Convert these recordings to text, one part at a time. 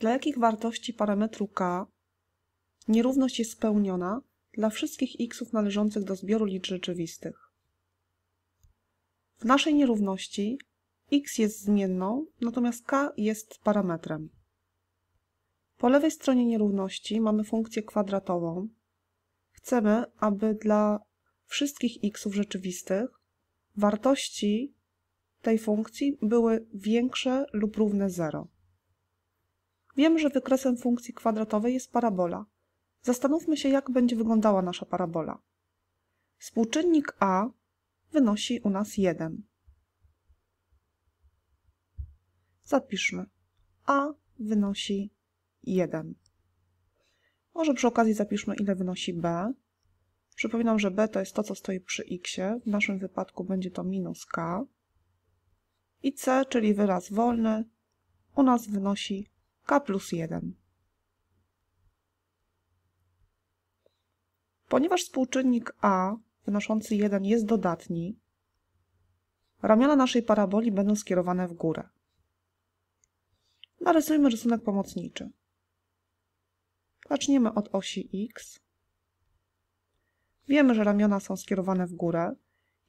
Dla jakich wartości parametru k nierówność jest spełniona dla wszystkich xów należących do zbioru liczb rzeczywistych? W naszej nierówności x jest zmienną, natomiast k jest parametrem. Po lewej stronie nierówności mamy funkcję kwadratową. Chcemy, aby dla wszystkich xów rzeczywistych wartości tej funkcji były większe lub równe 0. Wiem, że wykresem funkcji kwadratowej jest parabola. Zastanówmy się, jak będzie wyglądała nasza parabola. Współczynnik a wynosi u nas 1. Zapiszmy. a wynosi 1. Może przy okazji zapiszmy, ile wynosi b. Przypominam, że b to jest to, co stoi przy x. W naszym wypadku będzie to minus k. I c, czyli wyraz wolny, u nas wynosi k plus 1. Ponieważ współczynnik a wynoszący 1 jest dodatni, ramiona naszej paraboli będą skierowane w górę. Narysujmy rysunek pomocniczy. Zaczniemy od osi x. Wiemy, że ramiona są skierowane w górę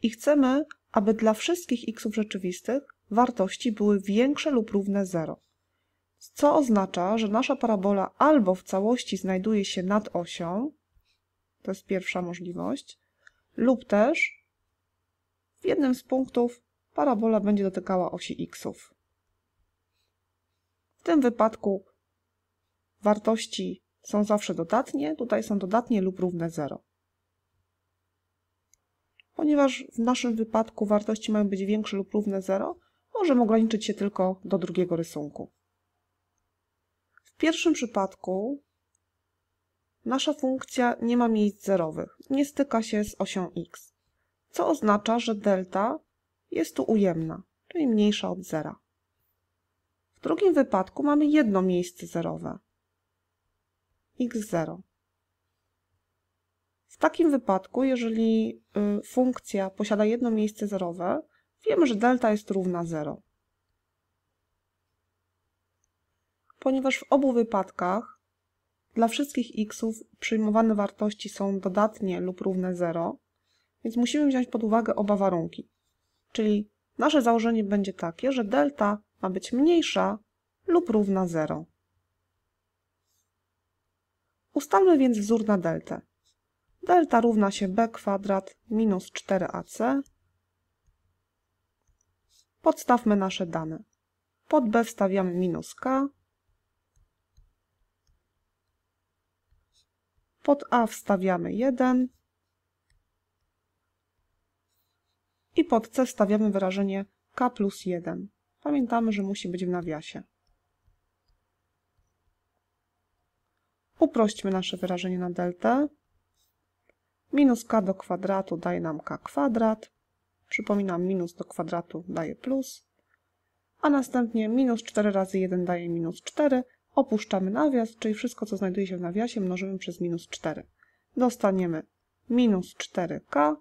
i chcemy, aby dla wszystkich xów rzeczywistych wartości były większe lub równe 0 co oznacza, że nasza parabola albo w całości znajduje się nad osią, to jest pierwsza możliwość, lub też w jednym z punktów parabola będzie dotykała osi xów. W tym wypadku wartości są zawsze dodatnie, tutaj są dodatnie lub równe 0. Ponieważ w naszym wypadku wartości mają być większe lub równe 0, możemy ograniczyć się tylko do drugiego rysunku pierwszym przypadku nasza funkcja nie ma miejsc zerowych, nie styka się z osią x, co oznacza, że delta jest tu ujemna, czyli mniejsza od zera. W drugim wypadku mamy jedno miejsce zerowe, x0. W takim wypadku, jeżeli y, funkcja posiada jedno miejsce zerowe, wiemy, że delta jest równa 0. ponieważ w obu wypadkach dla wszystkich xów przyjmowane wartości są dodatnie lub równe 0, więc musimy wziąć pod uwagę oba warunki. Czyli nasze założenie będzie takie, że delta ma być mniejsza lub równa 0. Ustalmy więc wzór na deltę. Delta równa się b kwadrat minus 4ac. Podstawmy nasze dane. Pod b wstawiamy minus k, Pod A wstawiamy 1 i pod C wstawiamy wyrażenie K plus 1. Pamiętamy, że musi być w nawiasie. Uprośćmy nasze wyrażenie na deltę. Minus k do kwadratu daje nam k kwadrat. Przypominam, minus do kwadratu daje plus. A następnie minus 4 razy 1 daje minus 4, Opuszczamy nawias, czyli wszystko, co znajduje się w nawiasie, mnożymy przez minus 4. Dostaniemy minus 4k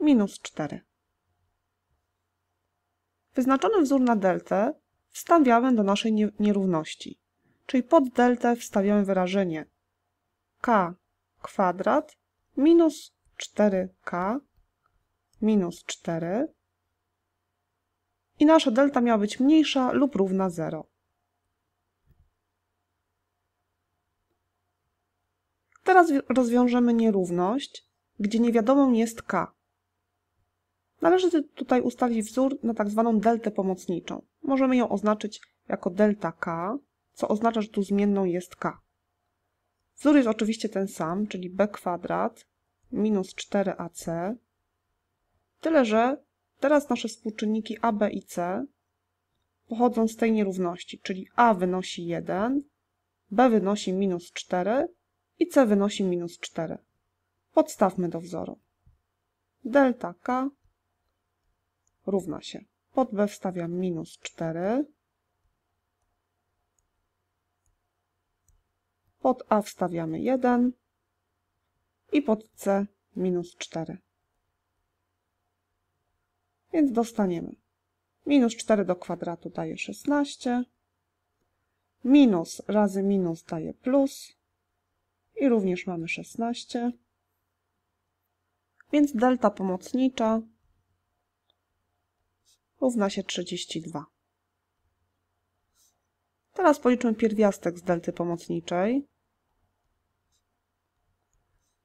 minus 4. Wyznaczony wzór na deltę wstawiamy do naszej nierówności, czyli pod deltę wstawiamy wyrażenie k kwadrat minus 4k minus 4 i nasza delta miała być mniejsza lub równa 0. Teraz rozwiążemy nierówność, gdzie niewiadomą jest k. Należy tutaj ustalić wzór na tak zwaną deltę pomocniczą. Możemy ją oznaczyć jako delta k, co oznacza, że tu zmienną jest k. Wzór jest oczywiście ten sam, czyli b kwadrat minus 4ac. Tyle, że teraz nasze współczynniki a, b i c pochodzą z tej nierówności, czyli a wynosi 1, b wynosi minus 4, i c wynosi minus 4. Podstawmy do wzoru. Delta k równa się. Pod b wstawiam minus 4. Pod a wstawiamy 1 i pod c minus 4. Więc dostaniemy minus 4 do kwadratu daje 16, minus razy minus daje plus, i również mamy 16. Więc delta pomocnicza równa się 32. Teraz policzmy pierwiastek z delty pomocniczej.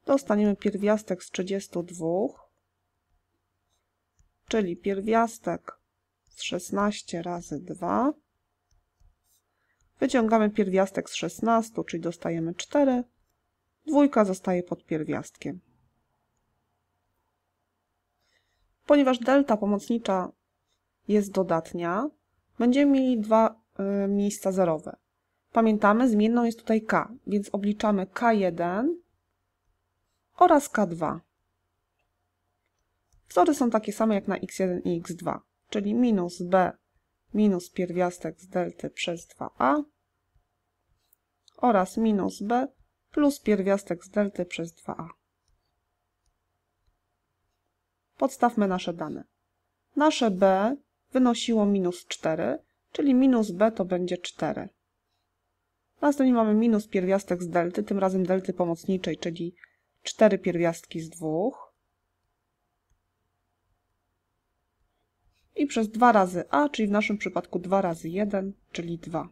Dostaniemy pierwiastek z 32, czyli pierwiastek z 16 razy 2. Wyciągamy pierwiastek z 16, czyli dostajemy 4 dwójka zostaje pod pierwiastkiem. Ponieważ delta pomocnicza jest dodatnia, będziemy mieli dwa y, miejsca zerowe. Pamiętamy, zmienną jest tutaj k, więc obliczamy k1 oraz k2. Wzory są takie same jak na x1 i x2, czyli minus b minus pierwiastek z delty przez 2a oraz minus b plus pierwiastek z delty przez 2a. Podstawmy nasze dane. Nasze b wynosiło minus 4, czyli minus b to będzie 4. Następnie mamy minus pierwiastek z delty, tym razem delty pomocniczej, czyli 4 pierwiastki z 2. I przez 2 razy a, czyli w naszym przypadku 2 razy 1, czyli 2.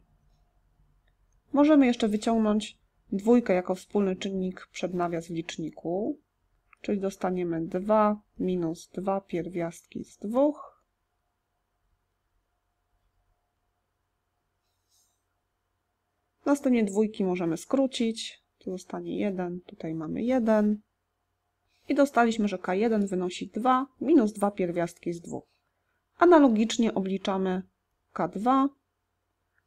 Możemy jeszcze wyciągnąć dwójkę jako wspólny czynnik przed nawias w liczniku, czyli dostaniemy 2 minus 2 pierwiastki z 2 Następnie dwójki możemy skrócić. Tu zostanie 1, tutaj mamy 1. I dostaliśmy, że K1 wynosi 2 minus 2 pierwiastki z 2. Analogicznie obliczamy K2.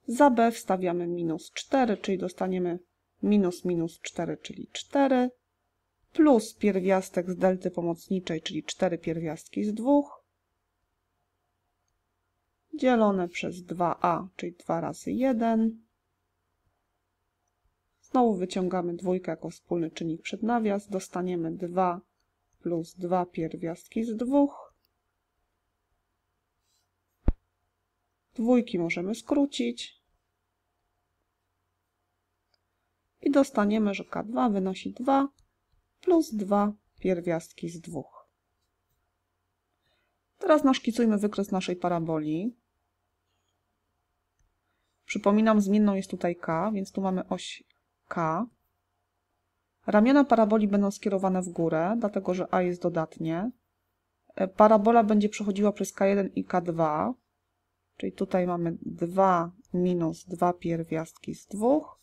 Za B wstawiamy minus 4, czyli dostaniemy minus minus 4, czyli 4, plus pierwiastek z delty pomocniczej, czyli 4 pierwiastki z 2, dzielone przez 2a, czyli 2 razy 1. Znowu wyciągamy dwójkę jako wspólny czynnik przed nawias, dostaniemy 2 plus 2 pierwiastki z 2. Dwójki możemy skrócić, i dostaniemy, że K2 wynosi 2 plus 2 pierwiastki z 2. Teraz naszkicujmy wykres naszej paraboli. Przypominam, zmienną jest tutaj K, więc tu mamy oś K. Ramiona paraboli będą skierowane w górę, dlatego że A jest dodatnie. E, parabola będzie przechodziła przez K1 i K2, czyli tutaj mamy 2 minus 2 pierwiastki z 2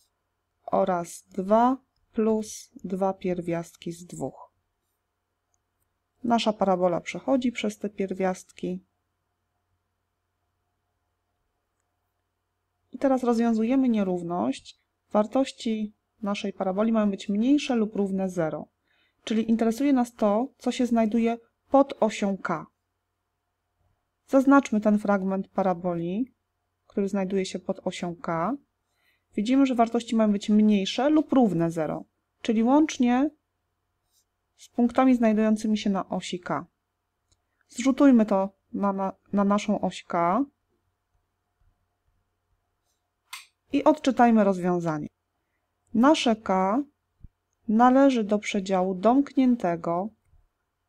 oraz 2 plus 2 pierwiastki z 2. Nasza parabola przechodzi przez te pierwiastki. I teraz rozwiązujemy nierówność. Wartości naszej paraboli mają być mniejsze lub równe 0. Czyli interesuje nas to, co się znajduje pod osią K. Zaznaczmy ten fragment paraboli, który znajduje się pod osią K widzimy, że wartości mają być mniejsze lub równe 0, czyli łącznie z punktami znajdującymi się na osi K. Zrzutujmy to na, na, na naszą oś K i odczytajmy rozwiązanie. Nasze K należy do przedziału domkniętego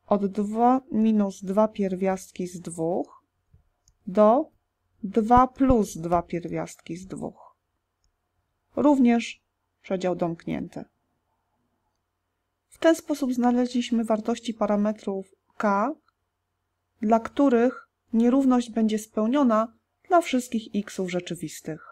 od 2 minus 2 pierwiastki z 2 do 2 plus 2 pierwiastki z 2. Również przedział domknięty. W ten sposób znaleźliśmy wartości parametrów k, dla których nierówność będzie spełniona dla wszystkich xów rzeczywistych.